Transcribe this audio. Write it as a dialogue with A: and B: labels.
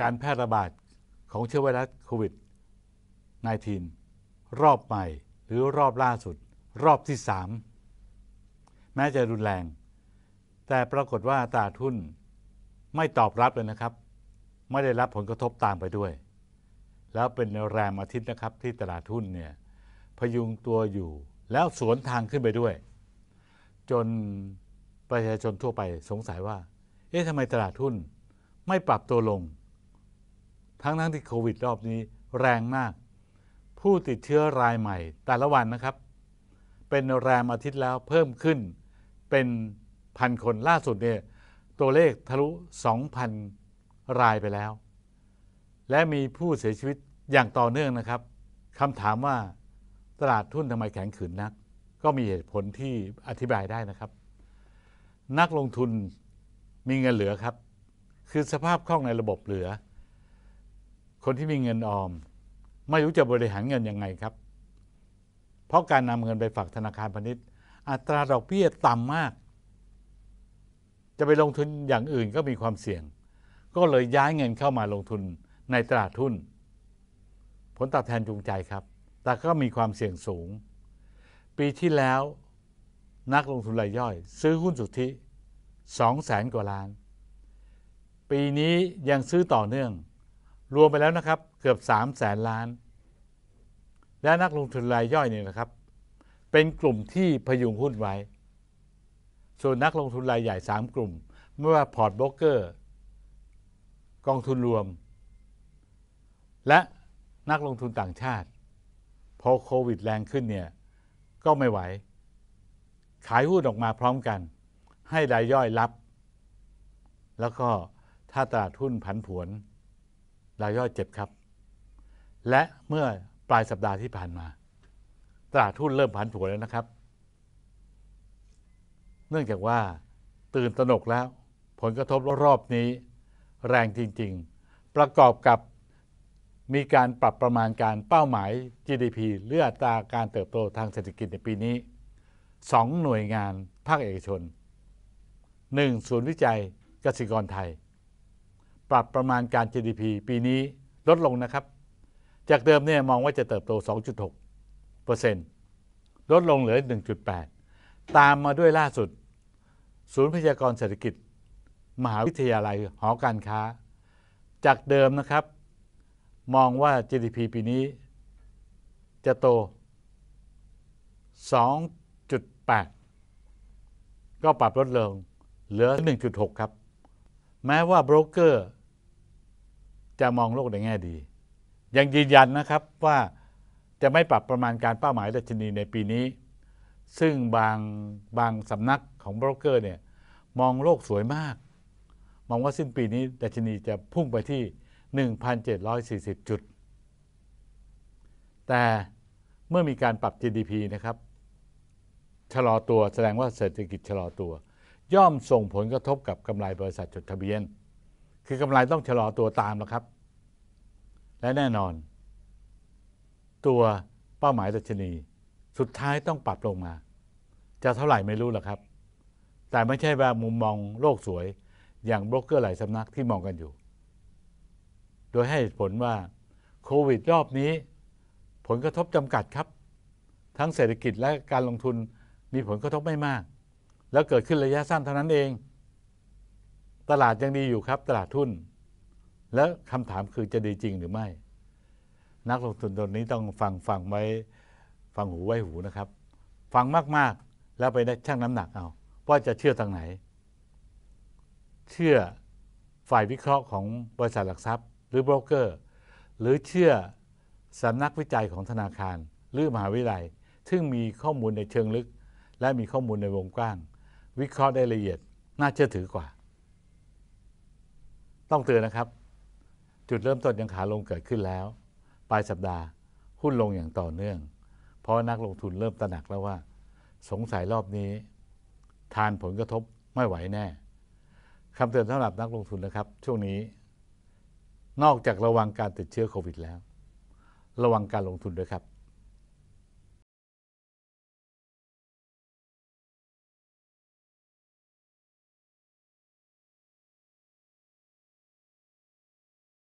A: การแพร่ระบาดของเชื้อไวรัสโควิด -19 รอบใหม่หรือรอบล่าสุด รอบที่ 3 แม้จะรุนแรง แต่ปรากฏว่าตลาดหุ้นไม่ตอบรับเลยนะครับ ไม่ได้รับผลกระทบตามไปด้วย แล้วเป็นแรมอาทิตย์นะครับที่ตลาดหุ้นเนี่ยพยุงตัวอยู่แล้วสวนทางขึ้นไปด้วย จนประชาชนทั่วไปสงสัยว่า เอ๊ะทำไมตลาดหุ้นไม่ปรับตัวลงทั้งทั้งที่โควิดรอบนี้แรงมาก ผู้ติดเชื้อรายใหม่ แต่ละวันนะครับ เป็นแรมอาทิตย์แล้วเพิ่มขึ้น เป็นพันคนล่าสุดเนี่ย ตัวเลขทะลุ2,000 รายไปแล้ว และมีผู้เสียชีวิตอย่างต่อเนื่องนะครับ คำถามว่าตลาดทุนทำไมแข็งขืนนัก ก็มีเหตุผลที่อธิบายได้นะครับ นักลงทุนมีเงินเหลือครับ คือสภาพคล่องในระบบเหลือคนที่มีเงินออมไม่รู้จะบริหารเงินยังไงครับ เพราะการนำเงินไปฝากธนาคารพาณิชย์ อัตราดอกเบี้ยต่ำมาก จะไปลงทุนอย่างอื่นก็มีความเสี่ยง ก็เลยย้ายเงินเข้ามาลงทุนในตลาดทุน ผลตอบแทนจูงใจครับ แต่ก็มีความเสี่ยงสูง ปีที่แล้วนักลงทุนรายย่อย ซื้อหุ้นสุทธิ2 0 0แสนกว่าล้านปีนี้ยังซื้อต่อเนื่องรวมไปแล้วนะครับ เกือบ3แสนล้าน และนักลงทุนรายย่อยเนี่ยนะครับ เป็นกลุ่มที่พยุงหุ้นไว้ ส่วนนักลงทุนรายใหญ่3กลุ่มไม่ว่าพอร์ตบล็อกเกอร์กองทุนรวม และนักลงทุนต่างชาติพอโควิดแรงขึ้นเนี่ย ก็ไม่ไหว ขายหุ้นออกมาพร้อมกัน ให้รายย่อยรับ แล้วก็ถ้าตลาดหุ้นผันผวนรายย่อยเจ็บครับ และเมื่อปลายสัปดาห์ที่ผ่านมา ตลาดทุนเริ่มผันผวนแล้วนะครับ เนื่องจากว่าตื่นตระหนกแล้วผลกระทบรอบนี้แรงจริง ๆ ประกอบกับมีการปรับประมาณการเป้าหมาย GDP เลืออัตราการเติบโตทางเศรษฐกิจในปีนี้ 2 หน่วยงานภาคเอกชน 1. ศูนย์วิจัยกสิกรไทยปรับประมาณการ GDP ปีนี้ลดลงนะครับ จากเดิมเนี่ยมองว่าจะเติบโต 2.6%ลดลงเหลือ 1.8 ตามมาด้วยล่าสุด ศูนย์พยากรเศรษฐกิจ มหาวิทยาลัยหอการค้า จากเดิมนะครับ มองว่า GDP ปีนี้ จะโต 2.8 ก็ปรับลดลงเหลือ 1.6 ครับ แม้ว่าโบรกเกอร์จะมองโลกในแง่ดี ยังยืนยันนะครับว่าจะไม่ปรับประมาณการเป้าหมายดัชนีในปีนี้ ซึ่งบางบางสำนักของโบรกเกอร์เนี่ยมองโลกสวยมาก มองว่าสิ้นปีนี้ดัชนีจะพุ่งไปที่ 1,740 จุด แต่เมื่อมีการปรับ GDP นะครับชะลอตัวแสดงว่าเศรษฐกิจชะลอตัว ย่อมส่งผลกระทบกับกำไรบริษัทจดทะเบียนคือกำไรต้องชะลอตัวตามแล้วครับ และแน่นอน ตัวเป้าหมายดัชนี สุดท้ายต้องปรับลงมา จะเท่าไหร่ไม่รู้หรอกครับ แต่ไม่ใช่ว่ามุมมองโลกสวยอย่างบล็อกเกอร์หลายสำนักที่มองกันอยู่ โดยให้ผลว่าโควิดรอบนี้ ผลกระทบจำกัดครับ ทั้งเศรษฐกิจและการลงทุนมีผลกระทบไม่มาก แล้วเกิดขึ้นระยะสั้นเท่านั้นเองตลาดยังดีอยู่ครับตลาดทุน แล้วคำถามคือจะดีจริงหรือไม่ นักลงทุนตนนี้ต้องฟังฟังไว้ฟังหูไว้หูนะครับ ฟังมากๆ แล้วไปได้ชั่งน้ำหนักเอาว่าจะเชื่อทางไหน เชื่อฝ่ายวิเคราะห์ของบริษัทหลักทรัพย์ หรือโบรกเกอร์ หรือเชื่อสำนักวิจัยของธนาคาร หรือมหาวิทยาลัย ซึ่งมีข้อมูลในเชิงลึกและมีข้อมูลในวงกว้าง วิเคราะห์ได้ละเอียดน่าเชื่อถือกว่าต้องเตือนนะครับ จุดเริ่มต้นยังขาลงเกิดขึ้นแล้ว ปลายสัปดาห์ หุ้นลงอย่างต่อเนื่อง เพราะนักลงทุนเริ่มตระหนักแล้วว่า สงสัยรอบนี้ ทานผลกระทบไม่ไหวแน่คำเตือนสำหรับนักลงทุนนะครับ ช่วงนี้ นอกจากระวังการติดเชื้อโควิดแล้ว ระวังการลงทุนด้วยครับ